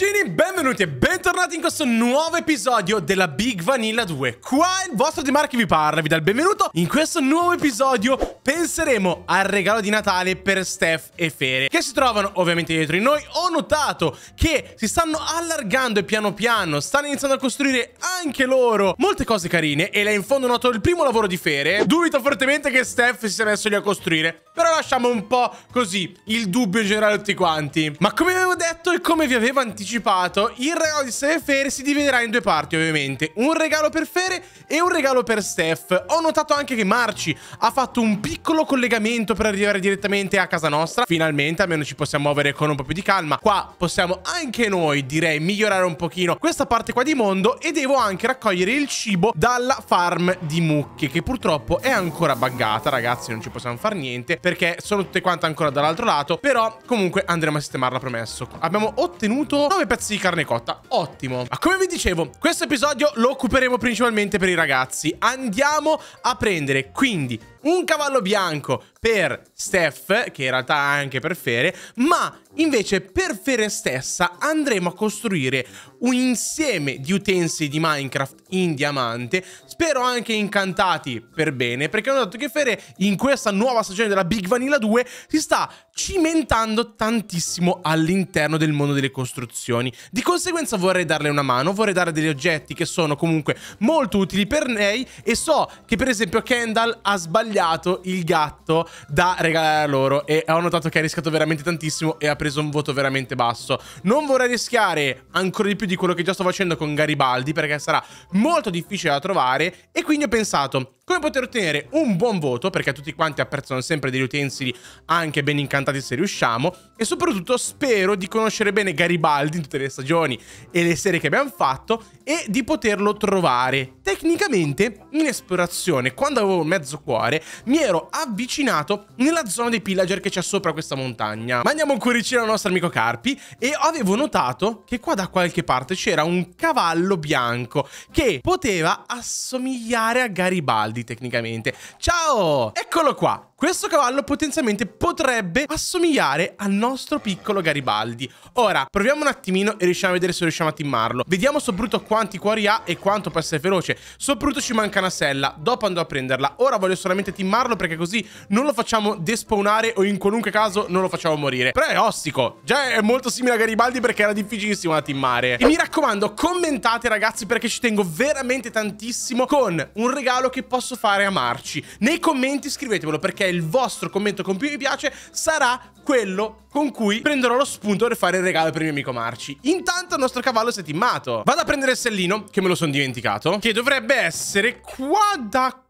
Pulcini, benvenuti e bentornati in questo nuovo episodio della Big Vanilla 2 Qua il vostro Di Marco vi parla, vi dà il benvenuto In questo nuovo episodio penseremo al regalo di Natale per Steph e Fere Che si trovano ovviamente dietro di noi Ho notato che si stanno allargando e piano piano Stanno iniziando a costruire anche loro molte cose carine E là in fondo ho notato il primo lavoro di Fere Dubito fortemente che Steph si sia messo lì a costruire Però lasciamo un po' così il dubbio in generale a tutti quanti Ma come avevo detto e come vi avevo anticipato anticipato, il regalo di Steph e Fere si dividerà in due parti ovviamente. Un regalo per Fere e un regalo per Steph. Ho notato anche che Marci ha fatto un piccolo collegamento per arrivare direttamente a casa nostra. Finalmente, almeno ci possiamo muovere con un po' più di calma. Qua possiamo anche noi, direi, migliorare un pochino questa parte qua di mondo e devo anche raccogliere il cibo dalla farm di mucche, che purtroppo è ancora buggata, ragazzi, non ci possiamo fare niente perché sono tutte quante ancora dall'altro lato, però comunque andremo a sistemarla promesso. Abbiamo ottenuto 9 pezzi di carne cotta. Ottimo. Ma come vi dicevo, questo episodio lo occuperemo principalmente per i ragazzi. Andiamo a prendere quindi un cavallo bianco per Steph, che in realtà è anche per Fere, ma invece per Fere stessa andremo a costruire un insieme di utensili di Minecraft in diamante, spero anche incantati per bene, perché hanno detto che Fere in questa nuova stagione della Big Vanilla 2 si sta cimentando tantissimo all'interno del mondo delle costruzioni. Di conseguenza vorrei darle una mano, vorrei dare degli oggetti che sono comunque molto utili per lei e so che per esempio Kendall ha sbagliato il gatto da regalare a loro e ho notato che ha rischiato veramente tantissimo e ha preso un voto veramente basso. Non vorrei rischiare ancora di più di quello che già sto facendo con Garibaldi perché sarà molto difficile da trovare e quindi ho pensato come poter ottenere un buon voto, perché tutti quanti apprezzano sempre degli utensili anche ben incantati se riusciamo, e soprattutto spero di conoscere bene Garibaldi in tutte le stagioni e le serie che abbiamo fatto e di poterlo trovare. Tecnicamente, in esplorazione, quando avevo mezzo cuore, mi ero avvicinato nella zona dei pillager che c'è sopra questa montagna. Ma andiamo un cuoricino al nostro amico Carpi e avevo notato che qua da qualche parte c'era un cavallo bianco che poteva assomigliare a Garibaldi tecnicamente. Ciao! Eccolo qua! questo cavallo potenzialmente potrebbe assomigliare al nostro piccolo Garibaldi. Ora, proviamo un attimino e riusciamo a vedere se riusciamo a timmarlo. Vediamo soprattutto quanti cuori ha e quanto può essere veloce. Soprattutto ci manca una sella, dopo andrò a prenderla. Ora voglio solamente timmarlo perché così non lo facciamo despawnare o in qualunque caso non lo facciamo morire. Però è ostico, già è molto simile a Garibaldi perché era difficilissimo da timmare. E mi raccomando, commentate ragazzi perché ci tengo veramente tantissimo con un regalo che posso fare a Marci. Nei commenti scrivetemelo perché il vostro commento con più mi piace sarà quello con cui prenderò lo spunto per fare il regalo per il mio amico Marci. Intanto il nostro cavallo si è timmato. Vado a prendere il sellino, che me lo sono dimenticato, che dovrebbe essere qua da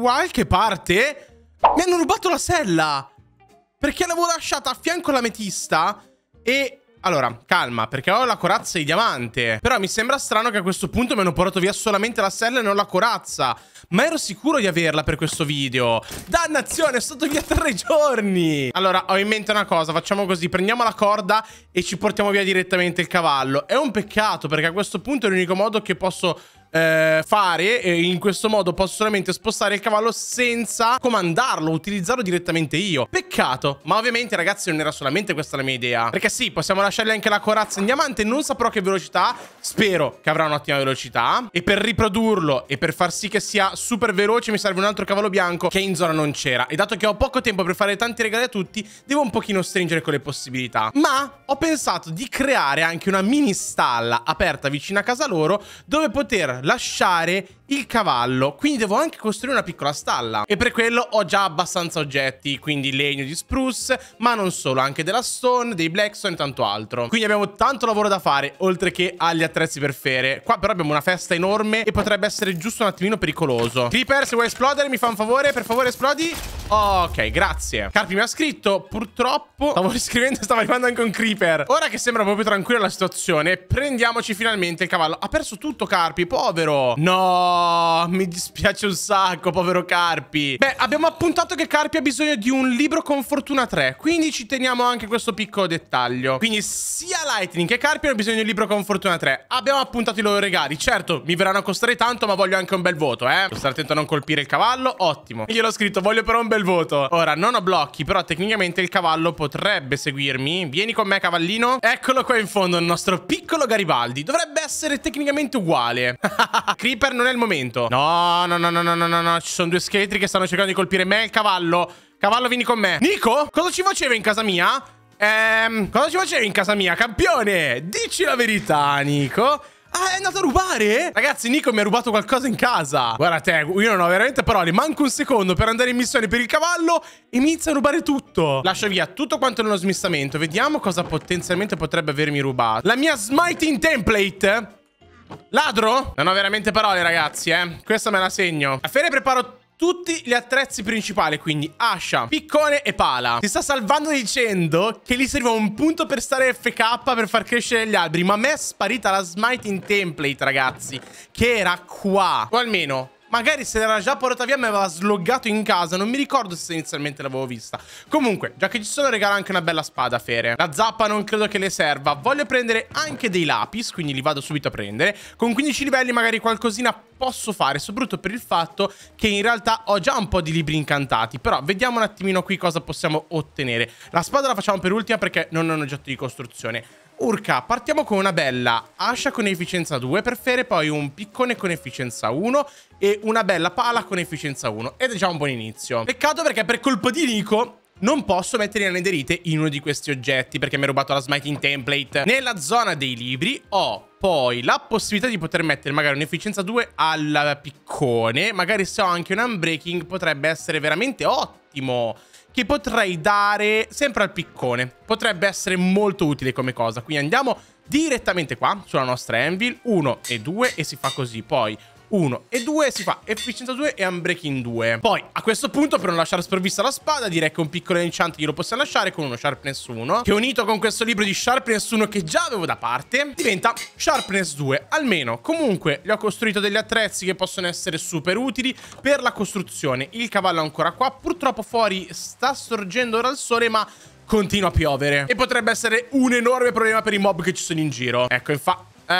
qualche parte. Mi hanno rubato la sella! Perché l'avevo lasciata a fianco all'ametista e allora, calma, perché ho la corazza di diamante. Però mi sembra strano che a questo punto mi hanno portato via solamente la sella e non la corazza. Ma ero sicuro di averla per questo video. Dannazione, è stato via tre giorni. Allora, ho in mente una cosa. Facciamo così, prendiamo la corda e ci portiamo via direttamente il cavallo. È un peccato, perché a questo punto è l'unico modo che posso eh, fare e in questo modo posso solamente spostare il cavallo senza comandarlo, utilizzarlo direttamente io. Peccato, ma ovviamente ragazzi non era solamente questa la mia idea. Perché sì, possiamo lasciargli anche la corazza in diamante, non saprò che velocità, spero che avrà un'ottima velocità. E per riprodurlo e per far sì che sia super veloce mi serve un altro cavallo bianco che in zona non c'era. E dato che ho poco tempo per fare tanti regali a tutti, devo un pochino stringere con le possibilità. Ma ho pensato di creare anche una mini stalla aperta vicino a casa loro dove poter lasciare il cavallo. Quindi devo anche costruire una piccola stalla. E per quello ho già abbastanza oggetti, quindi legno di spruce, ma non solo, anche della stone, dei blackstone e tanto altro. Quindi abbiamo tanto lavoro da fare, oltre che agli attrezzi per fere. Qua però abbiamo una festa enorme e potrebbe essere giusto un attimino pericoloso. Creeper, se vuoi esplodere, mi fa un favore, per favore esplodi. Ok, grazie. Carpi mi ha scritto, purtroppo stavo riscrivendo e stava arrivando anche un creeper. Ora che sembra proprio tranquilla la situazione, prendiamoci finalmente il cavallo. Ha perso tutto Carpi, povero. No mi dispiace un sacco, povero Carpi. Beh, abbiamo appuntato che Carpi ha bisogno di un libro con fortuna 3, quindi ci teniamo anche questo piccolo dettaglio. Quindi sia Lightning che Carpi hanno bisogno di un libro con fortuna 3. Abbiamo appuntato i loro regali. Certo, mi verranno a costare tanto, ma voglio anche un bel voto, eh. Stare attento a non colpire il cavallo, ottimo. Io l'ho scritto, voglio però un bel voto. Ora, non ho blocchi, però tecnicamente il cavallo potrebbe seguirmi. Vieni con me, cavallino. Eccolo qua in fondo, il nostro piccolo Garibaldi. Dovrebbe essere tecnicamente uguale. Creeper non è il momento momento. No, no, no, no, no, no, no, no. Ci sono due scheletri che stanno cercando di colpire me e il cavallo. Cavallo, vieni con me. Nico, cosa ci faceva in casa mia? Ehm, cosa ci faceva in casa mia, campione? Dici la verità, Nico. Ah, è andato a rubare? Ragazzi, Nico mi ha rubato qualcosa in casa. Guarda te, io non ho veramente parole. Manco un secondo per andare in missione per il cavallo e mi inizia a rubare tutto. Lascio via tutto quanto nello smistamento. Vediamo cosa potenzialmente potrebbe avermi rubato. La mia smiting template Ladro? Non ho veramente parole, ragazzi, eh. Questa me la segno. A fine preparo tutti gli attrezzi principali, quindi ascia, piccone e pala. Si sta salvando dicendo che gli serviva un punto per stare FK per far crescere gli alberi, ma a me è sparita la smiting template, ragazzi, che era qua. O almeno Magari se l'era già portata via mi aveva sloggato in casa. Non mi ricordo se inizialmente l'avevo vista. Comunque, già che ci sono, regala anche una bella spada, Fere. La zappa non credo che le serva. Voglio prendere anche dei lapis, quindi li vado subito a prendere. Con 15 livelli magari qualcosina posso fare, soprattutto per il fatto che in realtà ho già un po' di libri incantati. Però vediamo un attimino qui cosa possiamo ottenere. La spada la facciamo per ultima perché non è un oggetto di costruzione. Urca, partiamo con una bella ascia con efficienza 2 per fere, poi un piccone con efficienza 1 e una bella pala con efficienza 1. Ed è già un buon inizio. Peccato perché per colpo di Nico non posso mettere le nederite in uno di questi oggetti perché mi ha rubato la smiting template. Nella zona dei libri ho poi la possibilità di poter mettere magari un'efficienza 2 al piccone. Magari se ho anche un unbreaking potrebbe essere veramente ottimo che potrei dare sempre al piccone. Potrebbe essere molto utile come cosa. Quindi andiamo direttamente qua sulla nostra anvil Uno e due, e si fa così poi 1 e 2 si fa efficienza 2 e unbreaking 2. Poi a questo punto per non lasciare sprovvista la spada direi che un piccolo enchant glielo possiamo lasciare con uno sharpness 1 che unito con questo libro di sharpness 1 che già avevo da parte diventa sharpness 2 almeno comunque gli ho costruito degli attrezzi che possono essere super utili per la costruzione. Il cavallo è ancora qua purtroppo fuori sta sorgendo ora il sole ma continua a piovere e potrebbe essere un enorme problema per i mob che ci sono in giro. Ecco infatti eh,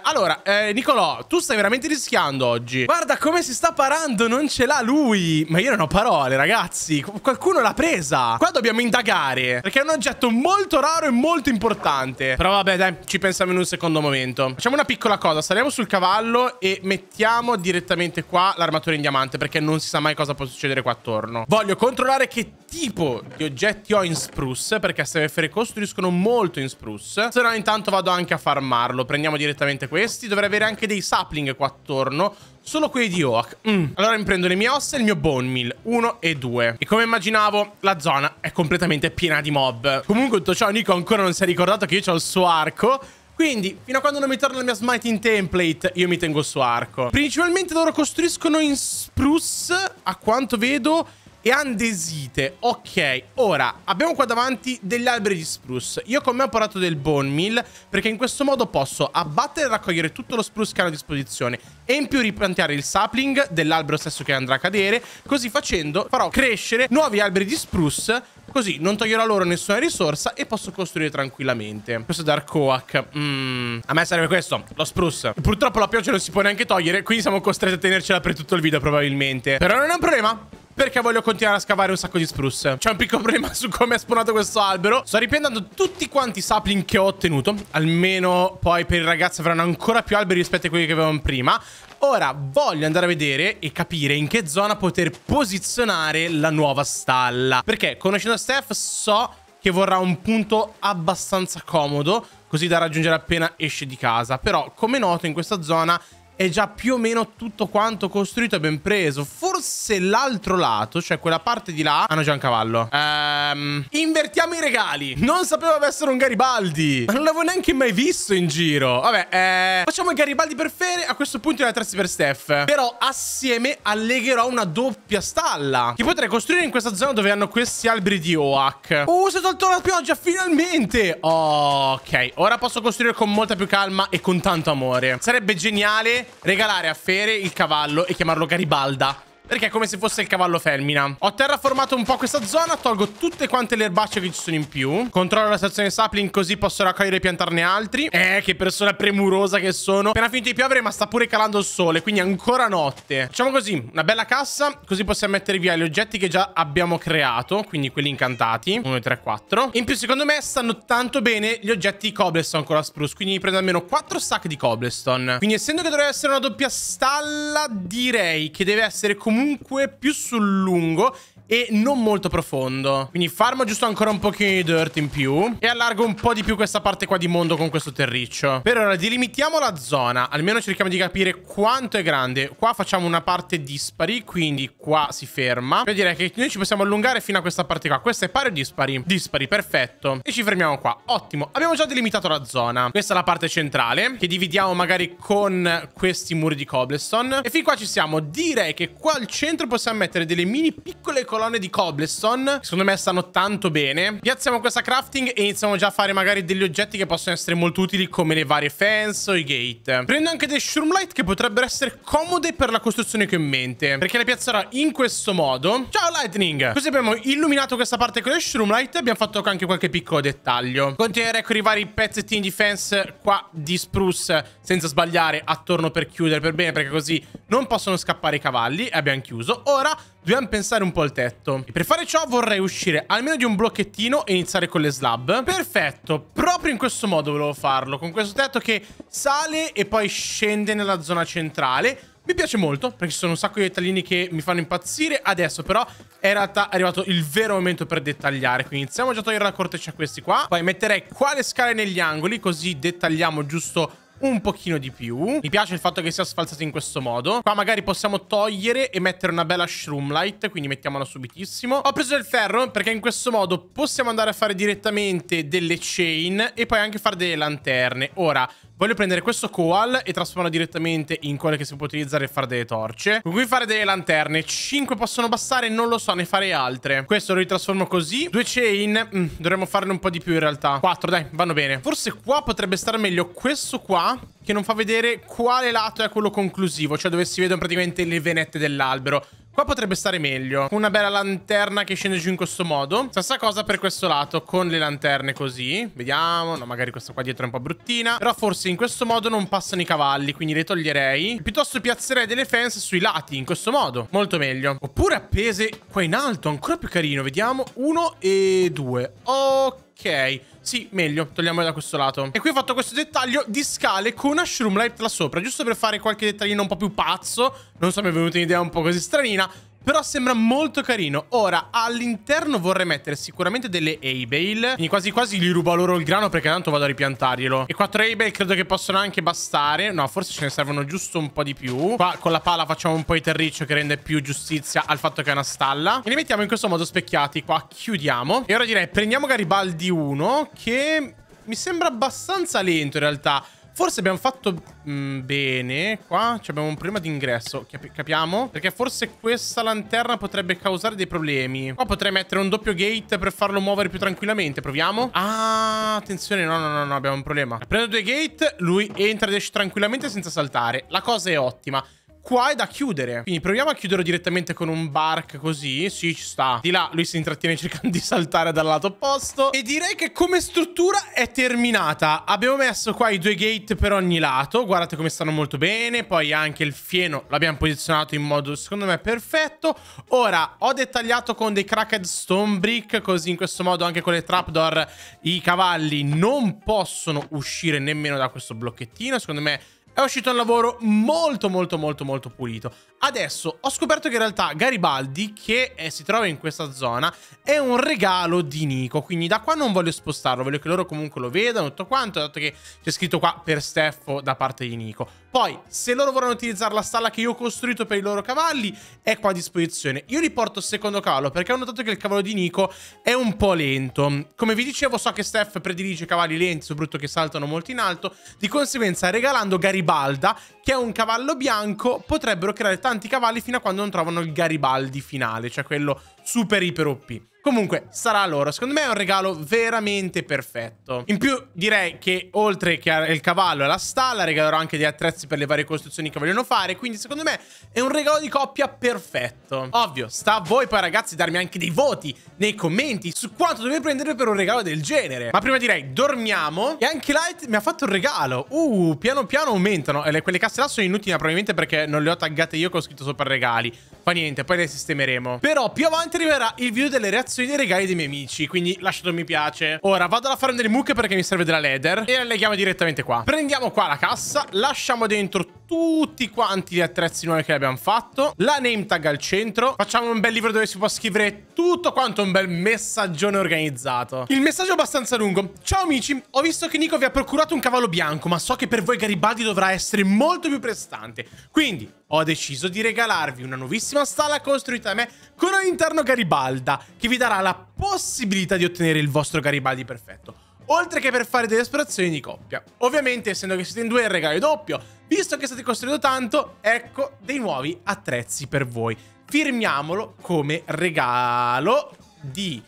allora, eh, Nicolò, tu stai veramente rischiando oggi. Guarda come si sta parando, non ce l'ha lui. Ma io non ho parole, ragazzi. Qualcuno l'ha presa. Qua dobbiamo indagare, perché è un oggetto molto raro e molto importante. Però vabbè, dai, ci pensiamo in un secondo momento. Facciamo una piccola cosa. Saliamo sul cavallo e mettiamo direttamente qua l'armatura in diamante, perché non si sa mai cosa può succedere qua attorno. Voglio controllare che tipo di oggetti ho in spruce, perché SFR costruiscono molto in spruce. Se no, intanto vado anche a farmarlo. Prendiamo prendiamo direttamente questi. Dovrei avere anche dei sapling qua attorno. Solo quelli di Oak. Mm. Allora mi prendo le mie ossa e il mio bone meal. Uno e due. E come immaginavo, la zona è completamente piena di mob. Comunque tutto ciò Nico ancora non si è ricordato che io ho il suo arco. Quindi, fino a quando non mi torna la mia smiting template, io mi tengo il suo arco. Principalmente loro costruiscono in spruce, a quanto vedo, e andesite. Ok, ora abbiamo qua davanti degli alberi di spruce. Io con me ho parlato del bone mill perché in questo modo posso abbattere e raccogliere tutto lo spruce che hanno a disposizione e in più ripiantare il sapling dell'albero stesso che andrà a cadere. Così facendo farò crescere nuovi alberi di spruce Così non toglierò loro nessuna risorsa e posso costruire tranquillamente. Questo è Dark Oak. Mm. A me serve questo, lo spruce. Purtroppo la pioggia non si può neanche togliere, quindi siamo costretti a tenercela per tutto il video probabilmente. Però non è un problema perché voglio continuare a scavare un sacco di spruce. C'è un piccolo problema su come è spawnato questo albero. Sto riprendendo tutti quanti i sapling che ho ottenuto. Almeno poi per i ragazzi avranno ancora più alberi rispetto a quelli che avevamo prima. Ora voglio andare a vedere e capire in che zona poter posizionare la nuova stalla. Perché conoscendo Steph so che vorrà un punto abbastanza comodo, così da raggiungere appena esce di casa. Però, come noto, in questa zona è già più o meno tutto quanto costruito e ben preso. Forse l'altro lato, cioè quella parte di là, hanno già un cavallo. Ehm, invertiamo i regali. Non sapevo avessero un Garibaldi. Ma non l'avevo neanche mai visto in giro. Vabbè, eh, facciamo i Garibaldi per Fere. A questo punto li attrezzi per Steph. Però assieme allegherò una doppia stalla. Che potrei costruire in questa zona dove hanno questi alberi di Oak. Oh, si è tolto la pioggia, finalmente. Oh, ok, ora posso costruire con molta più calma e con tanto amore. Sarebbe geniale regalare a Fere il cavallo e chiamarlo Garibalda. Perché è come se fosse il cavallo femmina Ho terraformato un po' questa zona Tolgo tutte quante le erbacce che ci sono in più Controllo la stazione sapling così posso raccogliere e piantarne altri Eh che persona premurosa che sono Appena finito di piovere ma sta pure calando il sole Quindi ancora notte Facciamo così Una bella cassa Così possiamo mettere via gli oggetti che già abbiamo creato Quindi quelli incantati 1, 2, 3, 4 In più secondo me stanno tanto bene gli oggetti cobblestone con la spruce Quindi mi prendo almeno 4 stack di cobblestone Quindi essendo che dovrebbe essere una doppia stalla Direi che deve essere comunque comunque più sul lungo e non molto profondo. Quindi farmo giusto ancora un pochino di dirt in più e allargo un po' di più questa parte qua di mondo con questo terriccio. Per ora delimitiamo la zona, almeno cerchiamo di capire quanto è grande. Qua facciamo una parte dispari, quindi qua si ferma. Io direi che noi ci possiamo allungare fino a questa parte qua. Questa è pari o dispari? Dispari, perfetto. E ci fermiamo qua, ottimo. Abbiamo già delimitato la zona. Questa è la parte centrale che dividiamo magari con questi muri di cobblestone. E fin qua ci siamo. Direi che qua al centro possiamo mettere delle mini piccole colonne colonne di cobblestone. Secondo me stanno tanto bene. Piazziamo questa crafting e iniziamo già a fare magari degli oggetti che possono essere molto utili come le varie fence o i gate. Prendo anche dei light che potrebbero essere comode per la costruzione che ho in mente. Perché le piazzerò in questo modo. Ciao Lightning! Così abbiamo illuminato questa parte con le shroom light abbiamo fatto anche qualche piccolo dettaglio. Continuerei ecco i vari pezzettini di fence qua di spruce senza sbagliare attorno per chiudere per bene perché così non possono scappare i cavalli, e abbiamo chiuso. Ora dobbiamo pensare un po' al tetto. E per fare ciò vorrei uscire almeno di un blocchettino e iniziare con le slab. Perfetto, proprio in questo modo volevo farlo, con questo tetto che sale e poi scende nella zona centrale. Mi piace molto perché ci sono un sacco di dettagli che mi fanno impazzire Adesso però è in realtà arrivato il vero momento per dettagliare Quindi iniziamo già a togliere la corteccia a questi qua Poi metterei quale scale negli angoli così dettagliamo giusto un pochino di più. Mi piace il fatto che sia sfalzato in questo modo. Qua magari possiamo togliere e mettere una bella shroom light, quindi mettiamola subitissimo. Ho preso il ferro perché in questo modo possiamo andare a fare direttamente delle chain e poi anche fare delle lanterne. Ora, Voglio prendere questo coal e trasformarlo direttamente in quelle che si può utilizzare per fare delle torce. Con cui fare delle lanterne. 5 possono bastare, non lo so, ne farei altre. Questo lo ritrasformo così. Due chain, mm, dovremmo farne un po' di più in realtà. 4, dai, vanno bene. Forse qua potrebbe stare meglio questo qua che non fa vedere quale lato è quello conclusivo, cioè dove si vedono praticamente le venette dell'albero. Qua potrebbe stare meglio. Una bella lanterna che scende giù in questo modo. Stessa cosa per questo lato, con le lanterne così. Vediamo. No, magari questa qua dietro è un po' bruttina. Però forse in questo modo non passano i cavalli, quindi le toglierei. Piuttosto piazzerei delle fence sui lati, in questo modo. Molto meglio. Oppure appese qua in alto, ancora più carino. Vediamo. Uno e due. Ok. Ok, sì, meglio, togliamolo da questo lato. E qui ho fatto questo dettaglio di scale con una shroom light là sopra, giusto per fare qualche dettaglino un po' più pazzo. Non so, mi è venuta un'idea un po' così stranina. Però sembra molto carino. Ora, all'interno vorrei mettere sicuramente delle A-Bale. Quindi quasi quasi gli rubo loro il grano perché tanto vado a ripiantarglielo. E quattro A-Bale credo che possono anche bastare. No, forse ce ne servono giusto un po' di più. Qua con la pala facciamo un po' di terriccio che rende più giustizia al fatto che è una stalla. E li mettiamo in questo modo specchiati. Qua chiudiamo. E ora direi prendiamo Garibaldi 1 che mi sembra abbastanza lento in realtà. Forse abbiamo fatto mh, mm, bene qua. Cioè abbiamo un problema di ingresso. Cap capiamo? Perché forse questa lanterna potrebbe causare dei problemi. Qua potrei mettere un doppio gate per farlo muovere più tranquillamente. Proviamo. Ah, attenzione. No, no, no, no abbiamo un problema. Prendo due gate. Lui entra ed esce tranquillamente senza saltare. La cosa è ottima. Qua è da chiudere. Quindi proviamo a chiuderlo direttamente con un bark così. Sì, ci sta. Di là lui si intrattiene cercando di saltare dal lato opposto. E direi che come struttura è terminata. Abbiamo messo qua i due gate per ogni lato. Guardate come stanno molto bene. Poi anche il fieno l'abbiamo posizionato in modo, secondo me, perfetto. Ora, ho dettagliato con dei cracked stone brick. Così in questo modo anche con le trapdoor i cavalli non possono uscire nemmeno da questo blocchettino. Secondo me è uscito un lavoro molto molto molto molto pulito. Adesso ho scoperto che in realtà Garibaldi, che eh, si trova in questa zona, è un regalo di Nico. Quindi da qua non voglio spostarlo, voglio che loro comunque lo vedano tutto quanto, dato che c'è scritto qua per Steffo da parte di Nico. Poi, se loro vorranno utilizzare la stalla che io ho costruito per i loro cavalli, è qua a disposizione. Io li porto al secondo cavallo, perché ho notato che il cavallo di Nico è un po' lento. Come vi dicevo, so che Steff predilige cavalli lenti, soprattutto che saltano molto in alto. Di conseguenza, regalando Garibaldi Garibalda, che è un cavallo bianco, potrebbero creare tanti cavalli fino a quando non trovano il Garibaldi finale, cioè quello super iper OP. Comunque, sarà loro. Secondo me è un regalo veramente perfetto. In più, direi che oltre che il cavallo e la stalla, regalerò anche degli attrezzi per le varie costruzioni che vogliono fare. Quindi, secondo me, è un regalo di coppia perfetto. Ovvio, sta a voi poi, ragazzi, darmi anche dei voti nei commenti su quanto dovete prendere per un regalo del genere. Ma prima direi, dormiamo. E anche Light mi ha fatto un regalo. Uh, piano piano aumentano. E quelle casse là sono inutili, probabilmente perché non le ho taggate io che ho scritto sopra regali. Fa niente, poi le sistemeremo. Però più avanti Prossimamente arriverà il video delle reazioni dei regali dei miei amici, quindi lasciate un mi piace. Ora vado alla fare delle mucche perché mi serve della leather e la leghiamo direttamente qua. Prendiamo qua la cassa, lasciamo dentro tutti quanti gli attrezzi nuovi che abbiamo fatto, la name tag al centro, facciamo un bel libro dove si può scrivere tutto quanto un bel messaggione organizzato. Il messaggio è abbastanza lungo. Ciao amici, ho visto che Nico vi ha procurato un cavallo bianco, ma so che per voi Garibaldi dovrà essere molto più prestante. Quindi ho deciso di regalarvi una nuovissima sala costruita da me con all'interno Garibalda, che vi darà la possibilità di ottenere il vostro Garibaldi perfetto oltre che per fare delle esplorazioni di coppia. Ovviamente, essendo che siete in due, il regalo è doppio. Visto che state costruendo tanto, ecco dei nuovi attrezzi per voi. Firmiamolo come regalo di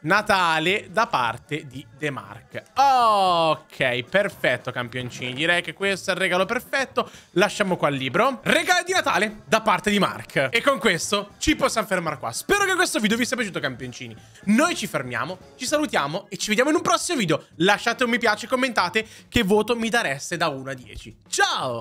Natale da parte di The Mark. Ok, perfetto campioncini. Direi che questo è il regalo perfetto. Lasciamo qua il libro. Regalo di Natale da parte di Mark. E con questo ci possiamo fermare qua. Spero che questo video vi sia piaciuto campioncini. Noi ci fermiamo, ci salutiamo e ci vediamo in un prossimo video. Lasciate un mi piace, commentate che voto mi dareste da 1 a 10. Ciao!